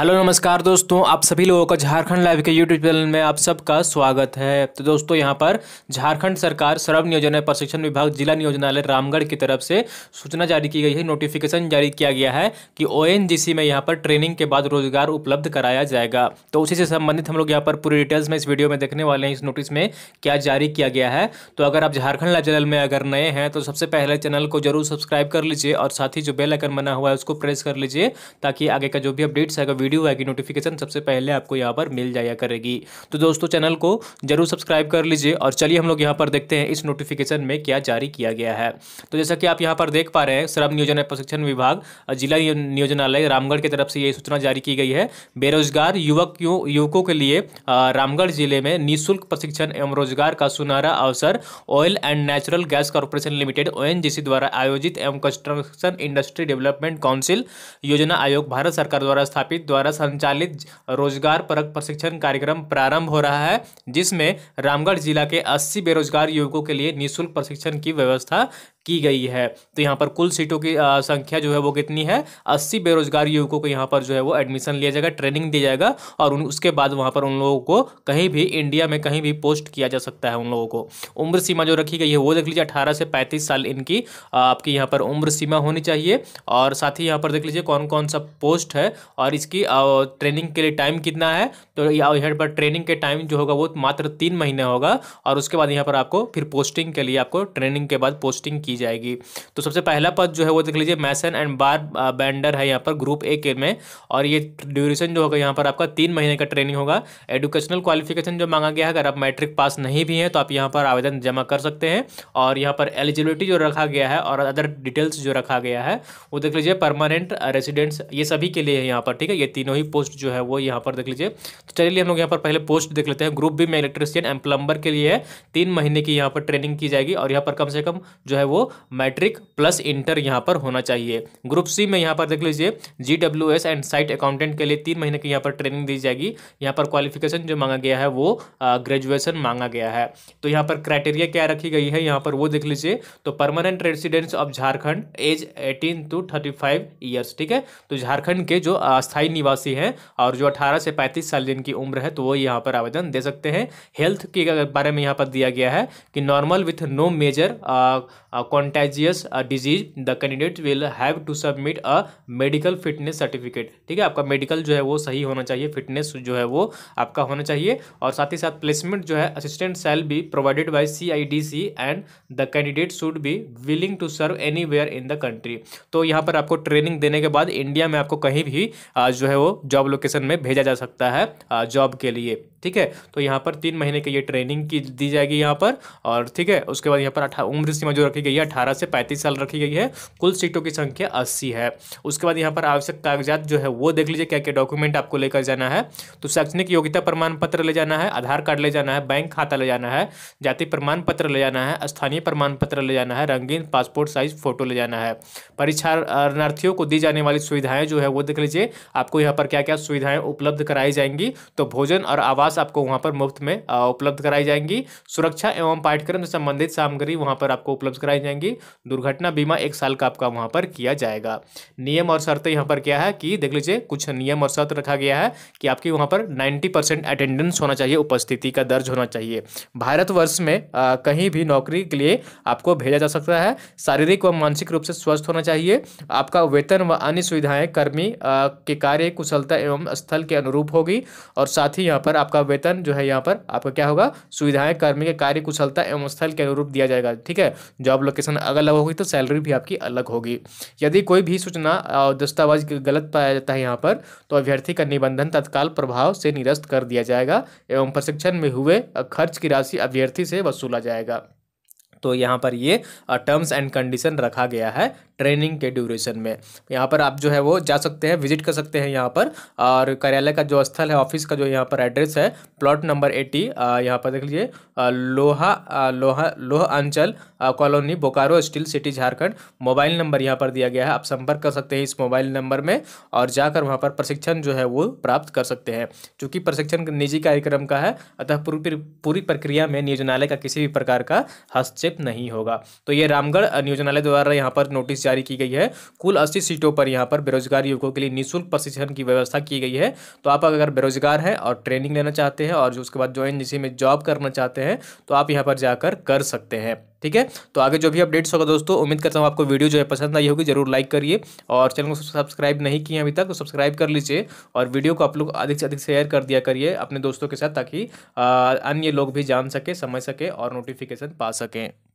hello नमस्कार दोस्तों आप सभी लोगों का झारखंड लाइव के यूट्यूब चैनल में आप सबका स्वागत है तो दोस्तों यहां पर झारखंड सरकार सर्व नियोजन प्रशिक्षण विभाग जिला नियोजनालय रामगढ़ की तरफ से सूचना जारी की गई है नोटिफिकेशन जारी किया गया है कि ओएनजीसी में यहां पर ट्रेनिंग के बाद रोजगार उपलब्ध कराया जाएगा तो उसी से संबंधित हम लोग यहाँ पर पूरी डिटेल्स में इस वीडियो में देखने वाले हैं इस नोटिस में क्या जारी किया गया है तो अगर आप झारखंड लाइव चैनल में अगर नए हैं तो सबसे पहले चैनल को जरूर सब्सक्राइब कर लीजिए और साथ ही जो बेलाइकन बना हुआ है उसको प्रेस कर लीजिए ताकि आगे का जो भी अपडेट्स है वीडियो आएगी नोटिफिकेशन सबसे पहले आपको यहाँ पर मिल जाया करेगी तो दोस्तों चैनल को जरूर सब्सक्राइब कर लीजिए और चलिए हम लोग यहाँ पर देखते हैं इस नोटिफिकेशन में क्या जारी किया गया है तो जैसा कि आप यहाँ पर देख पा रहे हैं श्रम नियोजन प्रशिक्षण विभाग जिला नियोजनालय रामगढ़ की तरफ से ये सूचना जारी की गई है बेरोजगार युवक युवकों के लिए रामगढ़ जिले में निःशुल्क प्रशिक्षण एवं रोजगार का सुनहरा अवसर oil and natural gas corporation limited O द्वारा आयोजित एवं कंस्ट्रक्शन इंडस्ट्री डेवलपमेंट काउंसिल योजना आयोग भारत सरकार द्वारा स्थापित द्वारा द्वारा संचालित रोजगार परक प्रशिक्षण कार्यक्रम प्रारंभ हो रहा है जिसमें रामगढ़ जिला के अस्सी बेरोजगार युवकों के लिए निःशुल्क प्रशिक्षण की व्यवस्था की गई है तो यहाँ पर कुल सीटों की संख्या जो है वो कितनी है अस्सी बेरोजगार युवकों को यहाँ पर जो है वो एडमिशन लिया जाएगा ट्रेनिंग दिया जाएगा और उन उसके बाद वहाँ पर उन लोगों को कहीं भी इंडिया में कहीं भी पोस्ट किया जा सकता है उन लोगों को उम्र सीमा जो रखी गई है वो देख लीजिए अठारह से पैंतीस साल इनकी आपकी यहाँ पर उम्र सीमा होनी चाहिए और साथ ही यहाँ पर देख लीजिए कौन कौन सा पोस्ट है और इसकी ट्रेनिंग के लिए टाइम कितना है तो यहाँ पर ट्रेनिंग के टाइम जो होगा वो मात्र तीन महीने होगा और उसके बाद यहाँ पर आपको फिर पोस्टिंग के लिए आपको ट्रेनिंग के बाद पोस्टिंग की जाएगी तो सबसे पहला पद जो है वो देख लीजिए मैसन एंड बार बैंडर है यहाँ पर ग्रुप ए के में और ये ड्यूरेशन जो होगा यहाँ पर आपका तीन महीने का ट्रेनिंग होगा एडुकेशनल क्वालिफिकेशन जो मांगा गया है अगर आप मैट्रिक पास नहीं भी हैं तो आप यहाँ पर आवेदन जमा कर सकते हैं और यहाँ पर एलिजिबिलिटी जो रखा गया है और अदर डिटेल्स जो रखा गया है वो देख लीजिए परमानेंट रेसिडेंट्स ये सभी के लिए है यहाँ पर ठीक है ये तीनों ही पोस्ट जो है वो यहाँ पर देख लीजिए तो चलिए हम लोग यहाँ पर पहले पोस्ट देख लेते हैं ग्रुप बी में इलेक्ट्रिशियन एंड प्लम्बर के लिए तीन महीने की यहाँ पर ट्रेनिंग की जाएगी और यहाँ पर कम से कम जो है वो मैट्रिक प्लस इंटर यहाँ पर होना चाहिए ग्रुप सी में यहाँ पर देख लीजिए G W S and site accountant के लिए तीन महीने की यहाँ पर ट्रेनिंग दी जाएगी यहाँ पर क्वालिफिकेशन जो मांगा गया है वो ग्रेजुएशन मांगा गया है तो यहाँ पर क्राइटेरिया क्या रखी गई है यहाँ पर वो देख लीजिए तो permanent residents of Jharkhand age eighteen to thirty five years ठीक है तो झारखंड के जो अस्थायी निवासी हैं और जो अठारह से पैंतीस साल जिनकी उम्र है तो वो यहाँ पर आवेदन दे सकते हैं हेल्थ के बारे में यहाँ पर दिया गया है कि normal with no major contagious disease the candidate will have to submit a medical fitness certificate ठीक है आपका मेडिकल जो है वो सही होना चाहिए फिटनेस जो है वो आपका होना चाहिए और साथ ही साथ प्लेसमेंट जो है assistant cell be provided by C I D C and the candidate should be willing to serve anywhere in the country तो यहाँ पर आपको ट्रेनिंग देने के बाद इंडिया में आपको कहीं भी uh, जो है वो जॉब लोकेशन में भेजा जा सकता है जॉब uh, के लिए ठीक है तो यहाँ पर तीन महीने की ये ट्रेनिंग की दी जाएगी यहाँ पर और ठीक है उसके बाद यहाँ पर उम्र सीमा जो रखी गई आयु अठारह से पैंतीस साल रखी गई है कुल सीटों की संख्या अस्सी है उसके बाद यहाँ पर आवश्यक कागजात जो है वो देख लीजिए क्या क्या डॉक्यूमेंट आपको लेकर जाना है तो शैक्षणिक योग्यता प्रमाण पत्र ले जाना है आधार कार्ड ले जाना है बैंक खाता ले जाना है जाति प्रमाण पत्र ले जाना है स्थानीय प्रमाण पत्र ले जाना है रंगीन पासपोर्ट साइज फोटो ले जाना है परीक्षार्थियों को दी जाने वाली सुविधाएं जो है वो देख लीजिए आपको यहाँ पर क्या क्या सुविधाएं उपलब्ध कराई जाएंगी तो भोजन और आवास आपको वहाँ पर मुफ्त में उपलब्ध कराई जाएंगी सुरक्षा एवं पाठ्यक्रम से संबंधित सामग्री वहाँ पर आपको उपलब्ध कराई जाएंगी जाएंगी दुर्घटना बीमा एक साल का आपका वहां पर किया जाएगा नियम और शर्त यहां पर क्या है कि देख लीजिए कुछ नियम और शर्त रखा गया है कि आपकी वहां पर नाइन्टी अटेंडेंस होना चाहिए उपस्थिति का दर्ज होना चाहिए भारतवर्ष में आ, कहीं भी नौकरी के लिए आपको भेजा जा सकता है शारीरिक व मानसिक रूप से स्वस्थ होना चाहिए आपका वेतन व अन्य सुविधाएं कर्मी आ, के कार्य कुशलता एवं स्थल के अनुरूप होगी और साथ ही यहाँ पर आपका वेतन जो है यहाँ पर आपका क्या होगा सुविधाएं कर्मी के कार्य कुशलता एवं स्थल के अनुरूप दिया जाएगा ठीक है जॉब लोकेशन लोकेशन अगर अलग होगी तो सैलरी भी आपकी अलग होगी यदि कोई भी सूचना और दस्तावेज गलत पाया जाता है यहाँ पर तो अभ्यर्थी का निबंधन तत्काल प्रभाव से निरस्त कर दिया जाएगा एवं प्रशिक्षण में हुए खर्च की राशि अभ्यर्थी से वसूला जाएगा तो यहाँ पर ये टर्म्स एंड कंडीशन रखा गया है ट्रेनिंग के ड्यूरेशन में यहाँ पर आप जो है वो जा सकते हैं विजिट कर सकते हैं यहाँ पर और कार्यालय का जो स्थल है ऑफिस का जो यहाँ पर एड्रेस है प्लॉट नंबर एटी यहाँ पर देख लीजिए लोहा लोहा लोह अंचल colony Bokaro steel city Jharkhand mobile number यहाँ पर दिया गया है आप संपर्क कर सकते हैं इस मोबाइल नंबर में और जाकर वहाँ पर प्रशिक्षण जो है वो प्राप्त कर सकते हैं चूँकि प्रशिक्षण निजी कार्यक्रम का है अतः पूरी पूरी प्रक्रिया में नियोजनालय का किसी भी प्रकार का हस्तक्षेप हस्तक्षेप नहीं होगा तो ये रामगढ़ नियोजनालय द्वारा यहाँ पर नोटिस जारी की गई है कुल अस्सी सीटों पर यहाँ पर बेरोजगार युवकों के लिए निःशुल्क प्रशिक्षण की व्यवस्था की गई है तो आप अगर बेरोजगार हैं और ट्रेनिंग लेना चाहते हैं और उसके बाद ज्वाइन जिसी में जॉब करना चाहते हैं तो आप यहाँ पर जाकर कर सकते हैं ठीक है तो आगे जो भी अपडेट्स होगा दोस्तों उम्मीद करता हूँ आपको वीडियो जो है पसंद आई होगी जरूर लाइक करिए और चैनल को सब्सक्राइब नहीं किए अभी तक तो सब्सक्राइब कर लीजिए और वीडियो को आप लोग अधिक से अधिक शेयर कर दिया करिए अपने दोस्तों के साथ ताकि अन्य लोग भी जान सके समझ सके और नोटिफिकेशन पा सकें